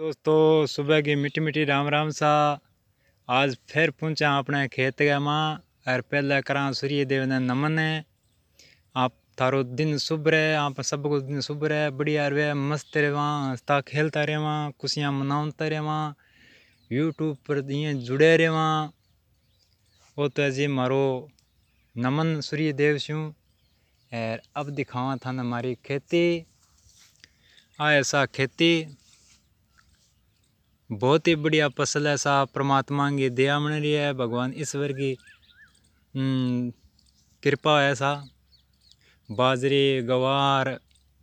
दोस्तों सुबह की मिट्टी मिट्टी राम राम सा आज फिर पहुंचा अपने खेत के माँ और पहले करा सूर्य देव ने नमन है आप थारो दिन शुभ रहे आप सब कुछ दिन शुभ रहे बढ़िया रहे मस्त रहे वहाँ हंसता खेलता रहे वहाँ खुशियाँ मनाता रहे वहाँ यूट्यूब पर ये जुड़े रहे वहाँ वो तो जी मारो नमन सूर्य देव सिंह और अब दिखावा था हमारी खेती आ ऐसा खेती बहुत ही बढ़िया फसल है साहब परमात्मा की दया बन रही है भगवान ईश्वर की हम्म, कृपा है सा बाजरे गवार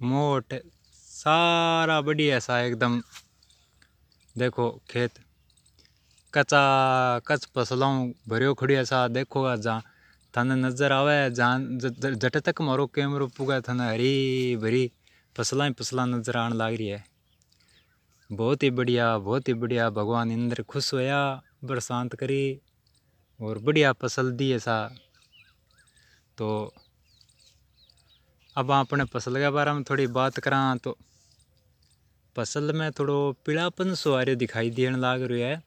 मोट सारा बढ़िया सा एकदम देखो खेत कचा कच फसलों भरियो खड़ी सा देखो जहाँ थाने नज़र आवे जहाँ जट तक मारो कैमरो पुगा थाने हरी भरी फसलें ही फसलें नज़र आने लग रही है बहुत ही बढ़िया बहुत ही बढ़िया भगवान इंद्र खुश होया बरसात करी और बढ़िया फसल दी ऐसा तो अब अपने फसल के बारे में थोड़ी बात करा तो फसल में थोड़ो पीड़ापन सुहारे दिखाई देने लाग रही है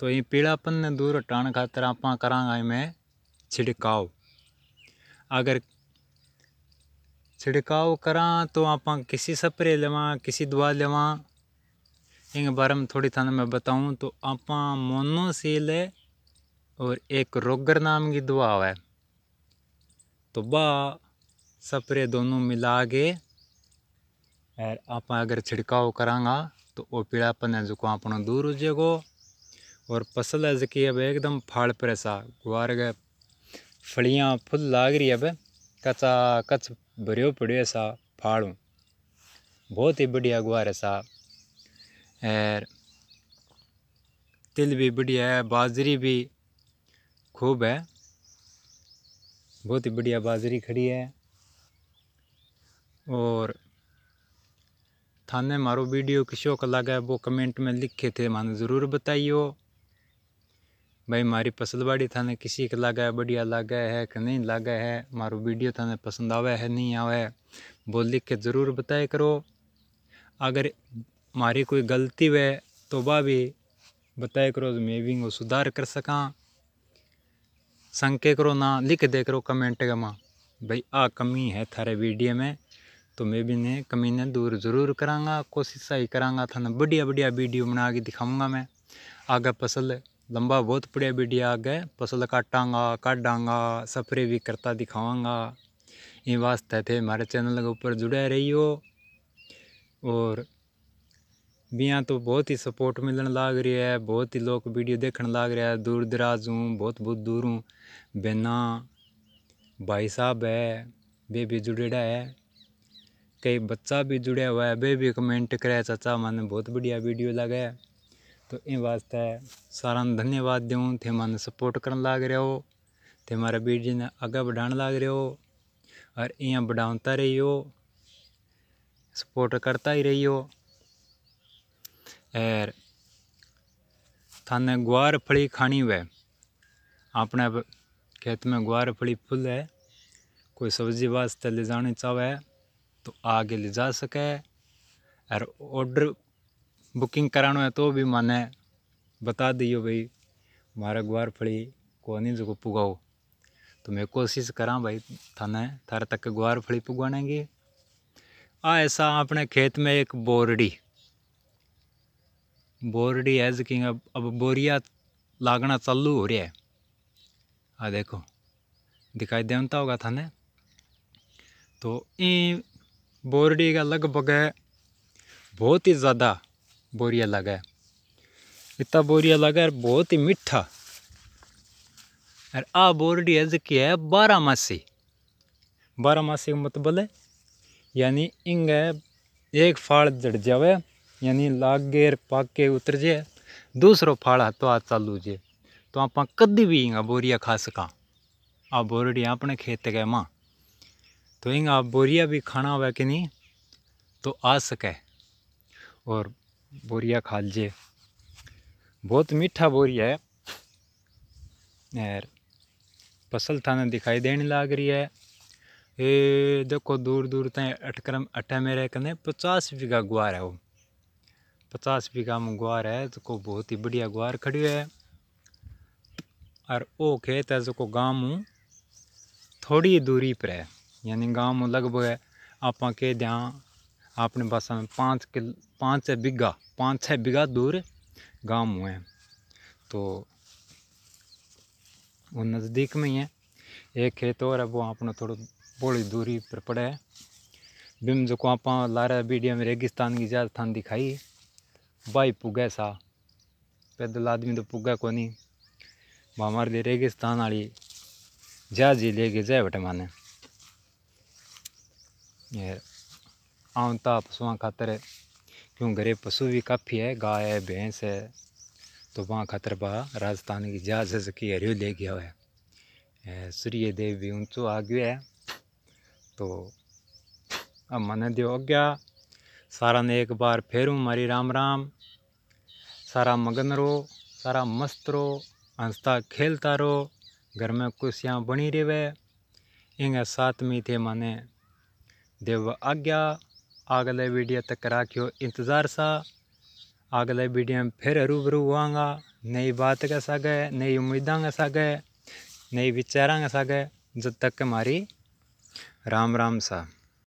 तो ये पीड़ापन ने दूर हटाने खातर आप करा इमें छिड़काव अगर छिड़काव करा तो आप किसी सपरे लेव किसी दवा लेव इन बारे में थोड़ी थाना मैं बताऊँ तो आप मोनोसील है और एक रोगर नाम की दुआ है तो बा सप्रे दोनों मिला के और आप अगर छिड़काव करांगा तो वो पीड़ापन है जुको अपना दूर हो जाएगा और फसल है जी अब एकदम फाड़ पर सा गुआर गए फलियाँ फुल लाग रही अब कचा कच भरियो पड़ो सा फाड़ू बहुत ही बढ़िया गुआर है सा और तिल भी बढ़िया है बाजरी भी खूब है बहुत ही बढ़िया बाजरी खड़ी है और थाने मारो वीडियो किसो का लगा है वो कमेंट में लिखे थे माने ज़रूर बताइयो भाई हमारी फसलबाड़ी थाने किसी का लगा है बढ़िया लगा है कि नहीं लगा है मारो वीडियो थाने पसंद आवे है नहीं आवे वो लिख के ज़रूर बताया करो अगर मारी कोई गलती वे वह तो भी बताए करो तो मैं भी वो सुधार कर सका संके करो ना लिख दे करो कमेंट के माँ भाई आ कमी है थारे वीडियो में तो मैं भी ने कमी ने दूर जरूर कराँगा कोशिश ही कराँगा थाने बढ़िया बढ़िया वीडियो बना के दिखाऊँगा मैं आगे फसल लंबा बहुत बढ़िया वीडियो आगे फसल काटाँगा काटाँगा सफरे भी करता दिखाऊँगा ये वास्ते थे हमारे चैनल के ऊपर जुड़े रही और बिया तो बहुत ही सपोर्ट मिलन लाग रही है बहुत ही लोग वीडियो देखने लाग रहे हैं दूर दराज हूँ बहुत बहुत दूर हूँ बेना भाई साहब है वे भी जुड़ेड़ा है कई बच्चा भी जुड़ा हुआ है वे भी कमेंट करे चाचा मैंने बहुत बढ़िया वीडियो लगा है तो इन वास्ते सारा धन्यवाद दूँ थे मन सपोर्ट कर लाग रहे हो थे मारा वीडियो ने आगे बढ़ाने लाग रहे हो और इं बढ़ाता रही हो सपोर्ट करता ही रही हो एर थाने ग्वार फली खानी हुए अपने खेत में ग्वार फली फुल है कोई सब्जी वास्ते ले जाने चाहे तो आगे ले जा सके और ऑर्डर बुकिंग कराना है तो भी माने बता दियो भाई मारा ग्वार फली को नहीं जो पुगाओ तो मैं कोशिश करा भाई थाने थारे तक ग्वार फली पुगवाने की आ ऐसा अपने खेत में एक बोरडी बोरडी एज किंग अब अब बोरिया लागना चालू हो रहा है आ देखो दिखाई देता होगा थाने तो ये बोरडी का लगभग बहुत ही ज़्यादा बोरिया लगा है इतना बोरिया लगा है बहुत ही मीठा और आ बोरडी एज की है बारह मासी बारह मासी मतलब है यानी इंग एक फाड़ जड़ जावे यानी लागे पाक के उतर जे दूसरो फाड़ हाथों तो हाथ चालू जे तो आप कदी भी इंगा बोरिया खा सका आ बोरिया अपने खेत के माँ तो इंगा आप बोरिया भी खाना हो कि नहीं तो आ सके और बोरिया खा जे बहुत मीठा बोरिया है यार फसल थाने दिखाई देने लाग रही है ये देखो दूर दूर तक अटक्रम अट्ठा मेरे कने पचास बीघा गुआर है वो पचास बीघा में गुआर है जो तो बहुत ही बढ़िया गुआर खड़ी है और वो खेत है जो गाँव में थोड़ी दूरी पर है यानी गाँव में लगभग आप ध्यान दें अपने भाषा में पाँच किल पाँच छः बीघा पाँच छः बीघा दूर गाँव में है तो वो नज़दीक में ही है एक खेत और है वो अपना थोड़ा बड़ी दूरी पर पड़े है बिम जो आप लारा वीडियो में रेगिस्तान की थान दिखाई भाई पुगे सा पैदल आदमी तो को नहीं हमारे दे रेगिस्तान वाली जहा जी ले गए जय बटे माने आवता पशुओं खातर क्यों घरे पशु भी काफ़ी है गाय है भैंस है तो वहाँ खातर बा राजस्थान की जहाज से की हरियो ले गया है सूर्य देव भी ऊंचो आ गया है तो अब मन दियो अग्या सारा ने एक बार फिर हूँ मारी राम राम सारा मगन रहो सारा मस्त रहो हंसता खेलता रहो घर में खुशियाँ बनी रहे इंगे साथ में थे माने देव आज्ञा अगले वीडियो तक राखियो इंतज़ार सा अगले वीडियो में फिर रूबरू हुआगा नई बात के सागे नई उम्मीदा के सागे नई विचार के सागे जब तक हमारी राम राम सा